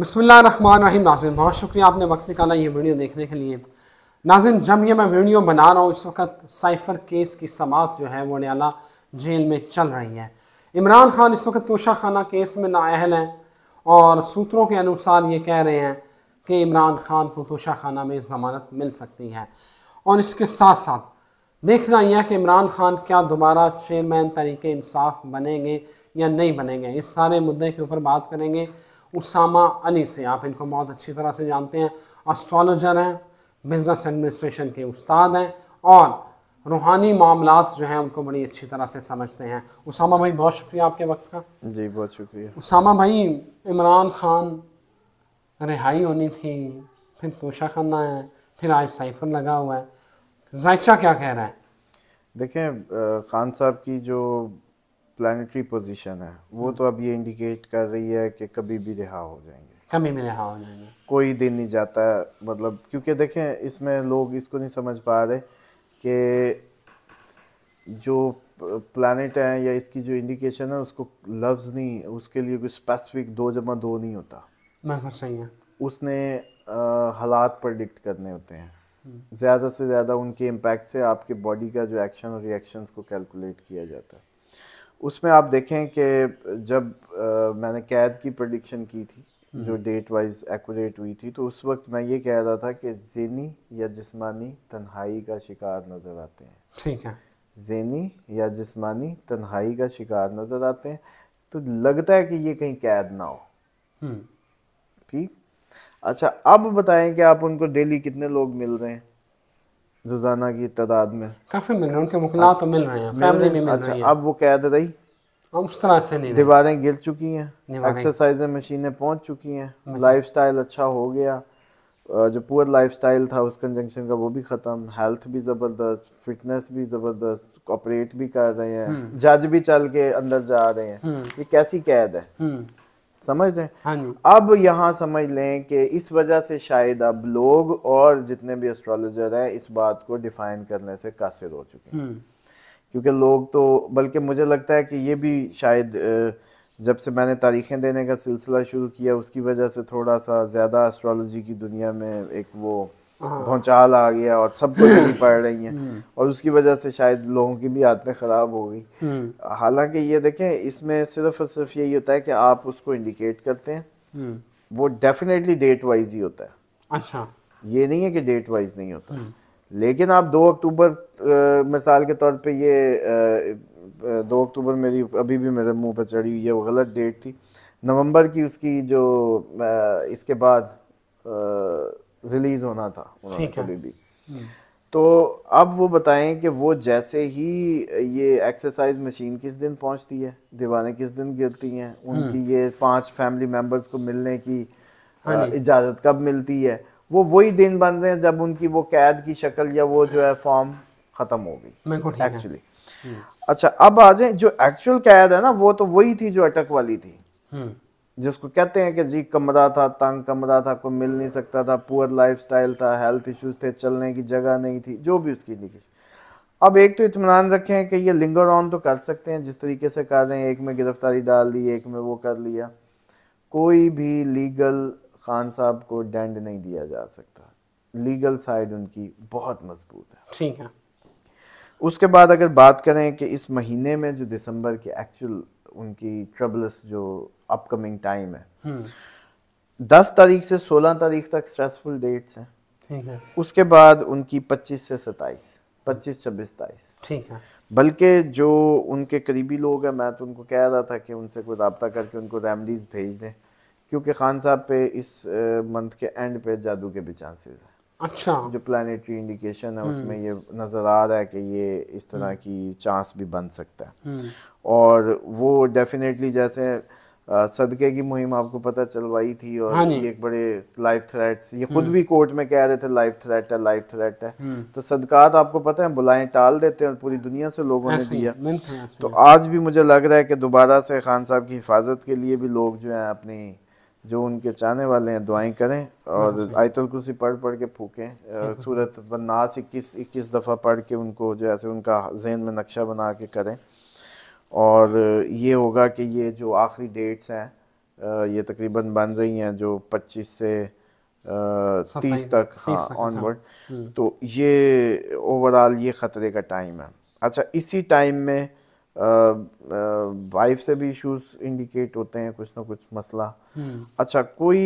बसमिल्लाम नाजिन बहुत शुक्रिया आपने वक्त निकाला ये वीडियो देखने के लिए नाजिन जब ये मैं वीडियो बना रहा हूँ इस वक्त साइफर केस की समात जो है वो न्याला जेल में चल रही है इमरान खान इस वक्त तोशा खाना केस में नाअहल हैं और सूत्रों के अनुसार ये कह रहे हैं कि इमरान खान को तोशा खाना में ज़मानत मिल सकती है और इसके साथ साथ देखना यह है कि इमरान खान क्या दोबारा चेयरमैन तरीके इंसाफ बनेंगे या नहीं बनेंगे इस सारे मुद्दे के ऊपर बात करेंगे उसामा अली से आप इनको बहुत अच्छी तरह से जानते हैं एस्ट्रोलॉजर हैं बिज़नेस एडमिनिस्ट्रेशन के उस्ताद हैं और रूहानी मामला जो हैं उनको बड़ी अच्छी तरह से समझते हैं उसामा भाई बहुत शुक्रिया आपके वक्त का जी बहुत शुक्रिया उसामा भाई इमरान खान रिहाई होनी थी फिर तोशा खाना है फिर आज साइफर लगा हुआ है जायचा क्या कह रहा है देखें खान साहब की जो प्लानटरी पोजीशन है वो हम्म। तो अब ये इंडिकेट कर रही है कि कभी भी रिहा हो जाएंगे कभी भी रिहा हो जाएंगे कोई दिन नहीं जाता मतलब क्योंकि देखें इसमें लोग इसको नहीं समझ पा रहे कि जो प्लानट है या इसकी जो इंडिकेशन है उसको लफ्ज़ नहीं उसके लिए कोई स्पेसिफिक दो जमा दो नहीं होता बिल्कुल सही है उसने हालात प्रडिक्ट करने होते हैं हम्म। ज़्यादा से ज़्यादा उनके इम्पैक्ट से आपके बॉडी का जो एक्शन और रिएक्शंस को कैलकुलेट किया जाता है उसमें आप देखें कि जब आ, मैंने कैद की प्रडिक्शन की थी हम्म। जो डेट वाइज एक्यूरेट हुई थी तो उस वक्त मैं ये कह रहा था कि जेनी या जिस्मानी तन्हाई का शिकार नज़र आते हैं ठीक है जेनी या जिस्मानी तन्हाई का शिकार नज़र आते हैं तो लगता है कि ये कहीं कैद ना हो हम्म। ठीक अच्छा अब बताएं कि आप उनको डेली कितने लोग मिल रहे हैं रोज़ाना की तादाद में काफ़ी मिल रहे हैं उनके मुखला तो मिल रहे हैं फैमिली में मिल अच्छा रही है। अब वो कह रही हम उस तरह से नहीं दीवारें गिर चुकी हैं एक्सरसाइज मशीनें पहुंच चुकी हैं लाइफस्टाइल अच्छा हो गया जो पुअर लाइफस्टाइल था उस कंजंक्शन का वो भी ख़त्म हेल्थ भी ज़बरदस्त फिटनेस भी ज़बरदस्त ऑपरेट भी कर रहे हैं जज हम्म। भी चल के अंदर जा रहे हैं हम्म। ये कैसी कैद है हम्म। समझ रहे हैं हाँ अब यहाँ समझ लें कि इस वजह से शायद अब लोग और जितने भी एस्ट्रोलॉजर हैं इस बात को डिफाइन करने से कासिर हो चुके हैं हम्म। क्योंकि लोग तो बल्कि मुझे लगता है कि ये भी शायद जब से मैंने तारीखें देने का सिलसिला शुरू किया उसकी वजह से थोड़ा सा ज़्यादा एस्ट्रोलॉजी की दुनिया में एक वो हाँ। भौचाल आ गया और सब कुछ पड़ रही है हम्म। और उसकी वजह से शायद लोगों की भी आदतें ख़राब हो गई हम्म। हालांकि ये देखें इसमें सिर्फ और सिर्फ यही होता है कि आप उसको इंडिकेट करते हैं हम्म। वो डेफिनेटली डेट वाइज ही होता है अच्छा ये नहीं है कि डेट वाइज नहीं होता लेकिन आप दो अक्टूबर मिसाल के तौर पे ये दो अक्टूबर मेरी अभी भी मेरे मुंह पर चढ़ी हुई है वो गलत डेट थी नवंबर की उसकी जो इसके बाद रिलीज होना था उन्होंने कभी भी हम्म। तो अब वो बताएं कि वो जैसे ही ये एक्सरसाइज मशीन किस दिन पहुंचती है दीवारें किस दिन गिरती हैं उनकी हम्म। ये पांच फैमिली मेंबर्स को मिलने की हाँ इजाज़त कब मिलती है वो वही दिन बन रहे हैं जब उनकी वो कैद की शक्ल या वो जो है फॉर्म ख़त्म हो गई एक्चुअली हम्म। अच्छा अब आ जाए जो एक्चुअल कैद है ना वो तो वही थी जो अटक वाली थी जिसको कहते हैं कि जी कमरा था तंग कमरा था कोई मिल नहीं सकता था पुअर स्टाइल था हेल्थ इश्यूज थे चलने की जगह नहीं थी जो भी उसकी इंडिकेशन अब एक तो इतमान रखें कि ये लिंगर ऑन तो कर सकते हैं जिस तरीके से कर रहे हैं एक में गिरफ्तारी डाल दी एक में वो कर लिया कोई भी लीगल खान साहब को डेंड नहीं दिया जा सकता लीगल साइड उनकी बहुत मजबूत है ठीक है उसके बाद अगर बात करें कि इस महीने में जो दिसंबर के एक्चुअल उनकी ट्रबल्स जो अपकमिंग टाइम है हम्म। दस तारीख से सोलह तारीख तक स्ट्रेसफुल डेट्स हैं ठीक है उसके बाद उनकी पच्चीस से सताइस पच्चीस छब्बीस सताइस ठीक है बल्कि जो उनके करीबी लोग हैं मैं तो उनको कह रहा था कि उनसे कोई रबता करके उनको रेमडीज़ भेज दें क्योंकि खान साहब पे इस मंथ के एंड पे जादू के भी चांसेस हैं अच्छा जो प्लानिटरी इंडिकेशन है उसमें हम्म। ये नज़र आ रहा है कि ये इस तरह हम्म। की चांस भी बन सकता है हम्म। और वो डेफिनेटली जैसे सदके की मुहिम आपको पता चलवाई थी और हाँ ये एक बड़े लाइफ थ्रेट्स ये खुद भी कोर्ट में कह रहे थे लाइफ थ्रेट है लाइफ थ्रेट है तो सदकात आपको पता है बुलाएं टाल देते हैं और पूरी दुनिया से लोगों ने दिया तो आज भी मुझे लग रहा है कि दोबारा से खान साहब की हिफाजत के लिए भी लोग जो है अपनी जो उनके चाहने वाले हैं दुआएं करें और हाँ, आयतुल कुर्सी पढ़ पढ़ के फूकें सूरत नास इक्कीस इक्कीस दफ़ा पढ़ के उनको जो ऐसे उनका जहन में नक्शा बना के करें और ये होगा कि ये जो आखिरी डेट्स हैं ये तकरीबन बन रही हैं जो 25 से तीस तक हाँ ऑनवर्ड अच्छा। हम्म। तो ये ओवरऑल ये ख़तरे का टाइम है अच्छा इसी टाइम में वाइफ से भी इश्यूज इंडिकेट होते हैं कुछ ना कुछ मसला हम्म। अच्छा कोई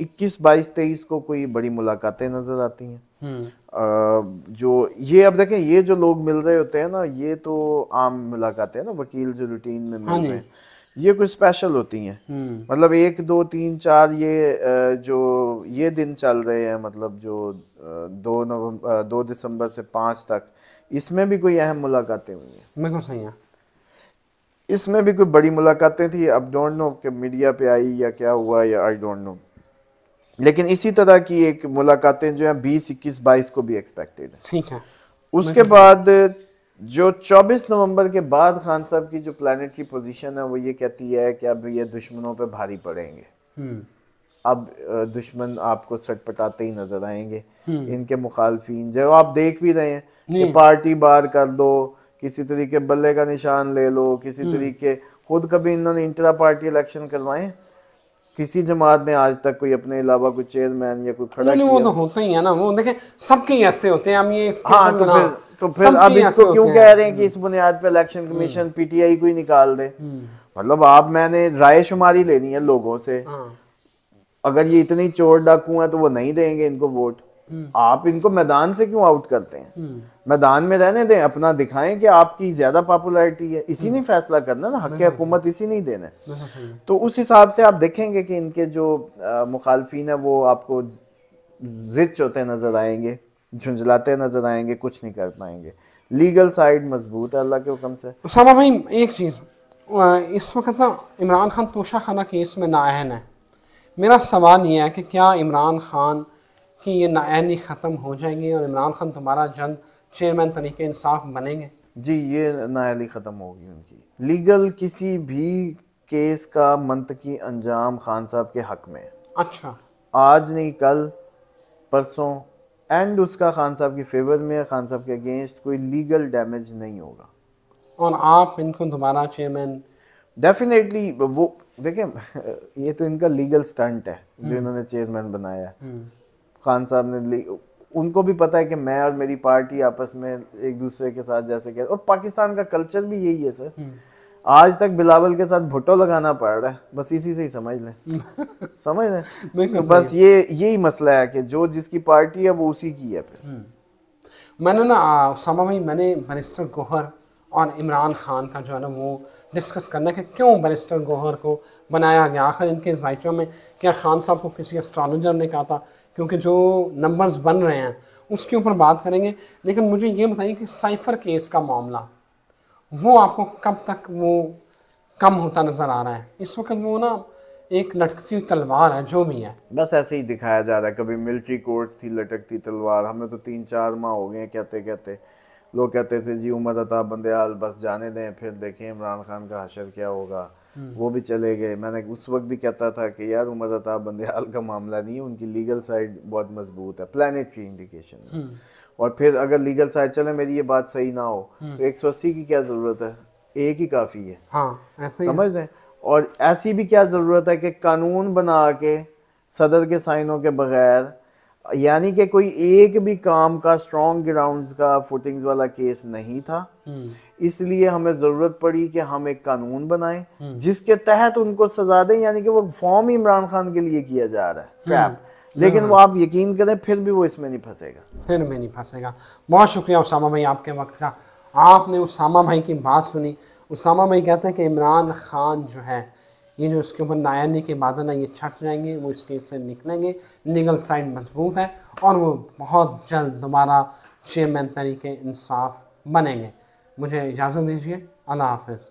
इक्कीस बाईस तेईस को कोई बड़ी मुलाकातें नजर आती हैं हम्म। जो ये अब देखें ये जो लोग मिल रहे होते हैं ना ये तो आम मुलाकातें ना वकील जो रूटीन में मिल हाँ रहे हैं ये कुछ स्पेशल होती हैं हम्म। मतलब एक दो तीन चार ये जो ये दिन चल रहे हैं मतलब जो दो नवंबर दो दिसंबर से पांच तक इसमें भी कोई अहम मुलाकातें हुई हैं बिल्कुल सही है इसमें भी कोई बड़ी मुलाकातें थी अब डोंट नो कि मीडिया पे आई या क्या हुआ या आई डोंट नो लेकिन इसी तरह की एक मुलाकातें जो हैं बीस इक्कीस बाईस को भी एक्सपेक्टेड है ठीक है उसके बाद जो 24 नवंबर के बाद खान साहब की जो प्लानिटरी पोजीशन है वो ये कहती है कि अब ये दुश्मनों पे भारी पड़ेंगे हम्म। अब दुश्मन आपको सटपटाते ही नजर आएंगे हम्म। इनके मुखालफी जो आप देख भी रहे हैं कि पार्टी बार कर दो किसी तरीके बल्ले का निशान ले लो किसी हम्म। तरीके खुद कभी इन्होंने इंटरा पार्टी इलेक्शन करवाए किसी जमात ने आज तक कोई अपने अलावा कोई चेयरमैन या कोई खड़ा नहीं, वो तो होता ही है ना वो देखें सबके ऐसे होते हैं हम ये हाँ तो फिर तो फिर अब इसको क्यों कह रहे हैं कि इस बुनियाद पे इलेक्शन कमीशन पीटीआई को ही निकाल दे हम्म। मतलब आप मैंने राय शुमारी लेनी है लोगों से हाँ। अगर ये इतनी चोर डाकू है तो वो नहीं देंगे इनको वोट हम्म। आप इनको मैदान से क्यों आउट करते हैं हम्म। मैदान में रहने दें अपना दिखाएं कि आपकी ज्यादा पॉपुलैरिटी है इसी ने हम्म। फैसला करना ना हक हुकूमत इसी नहीं देना तो उस हिसाब से आप देखेंगे कि इनके जो मुखालफिन है वो आपको जिद होते नजर आएंगे झुंझलाते नजर आएंगे कुछ नहीं कर पाएंगे लीगल साइड मजबूत है अल्लाह के हुक्म से उसामा भाई एक चीज़ इस वक्त ना इमरान खान तोशा खाना केस में नाअहन है मेरा सवाल यह है कि क्या इमरान खान कि ये नाइनी ख़त्म हो जाएंगे और इमरान खान तुम्हारा जल्द चेयरमैन तरीके इंसाफ बनेंगे जी ये नायाली ख़त्म होगी उनकी लीगल किसी भी केस का मंतकी अंजाम खान साहब के हक में अच्छा आज नहीं कल परसों एंड उसका खान साहब के फेवर में खान साहब के अगेंस्ट कोई लीगल डैमेज नहीं होगा और आप इनको दोबारा चेयरमैन डेफिनेटली वो देखें ये तो इनका लीगल स्टंट है जो हम्म। इन्होंने चेयरमैन बनाया है हम्म। खान साहब ने ली उनको भी पता है कि मैं और मेरी पार्टी आपस में एक दूसरे के साथ जैसे कह और पाकिस्तान का कल्चर भी यही है सर हम्म। आज तक बिलावल के साथ भुट्टो लगाना पड़ रहा है बस इसी से ही समझ लें समझ लें तो बस ये यही मसला है कि जो जिसकी पार्टी है वो उसी की है फिर हम्म। मैंने ना समा में मैंने मिनिस्टर गोहर और इमरान खान का जो है ना वो डिस्कस करना कि क्यों बैरिस्टर गोहर को बनाया गया आखिर इनके जायचों में क्या खान साहब को किसी एस्ट्रोलॉजर ने कहा था क्योंकि जो नंबर्स बन रहे हैं उसके ऊपर बात करेंगे लेकिन मुझे ये बताइए कि साइफर केस का मामला वो आपको कब तक वो कम होता नज़र आ रहा है इस वक्त वो ना एक लटकती हुई तलवार है जो भी है बस ऐसे ही दिखाया जा रहा है कभी मिलिट्री कोर्ट्स थी लटकती तलवार हमें तो तीन चार माह हो गए कहते कहते लोग कहते थे जी उमर अता बंदयाल बस जाने दें फिर देखें इमरान खान का हशर क्या होगा वो भी चले गए मैंने उस वक्त भी कहता था कि यार उमर अताब बंदयाल का मामला नहीं है उनकी लीगल साइड बहुत मजबूत है प्लानिटरी हम्म। इंडिकेशन और फिर अगर लीगल साइड चले मेरी ये बात सही ना हो हम्म। तो एक सौ अस्सी की क्या ज़रूरत है एक ही काफ़ी है हाँ, समझ रहे और ऐसी भी क्या ज़रूरत है कि कानून बना के सदर के साइनों के बगैर यानी कि कोई एक भी काम का स्ट्रॉन्ग ग्राउंड्स का फुटिंग्स वाला केस नहीं था हम्म। इसलिए हमें जरूरत पड़ी कि हम एक कानून बनाएं हम्म। जिसके तहत उनको सजा दें यानी कि वो फॉर्म इमरान खान के लिए किया जा रहा है क्रैप हम्म। लेकिन वो आप यकीन करें फिर भी वो इसमें नहीं फंसेगा फिर में नहीं फंसेगा बहुत शुक्रिया उसामा भाई आपके वक्त का आपने उसामा भाई की बात सुनी उसामा भाई कहते हैं कि इमरान खान जो है ये जो इसके ऊपर नायानी के बादल हैं ये छट जाएंगे वो इसके से निकलेंगे लीगल साइड मजबूत है और वो बहुत जल्द दोबारा चेयरमैन तरीके इंसाफ बनेंगे मुझे इजाज़त दीजिए अल्लाह हाफिज़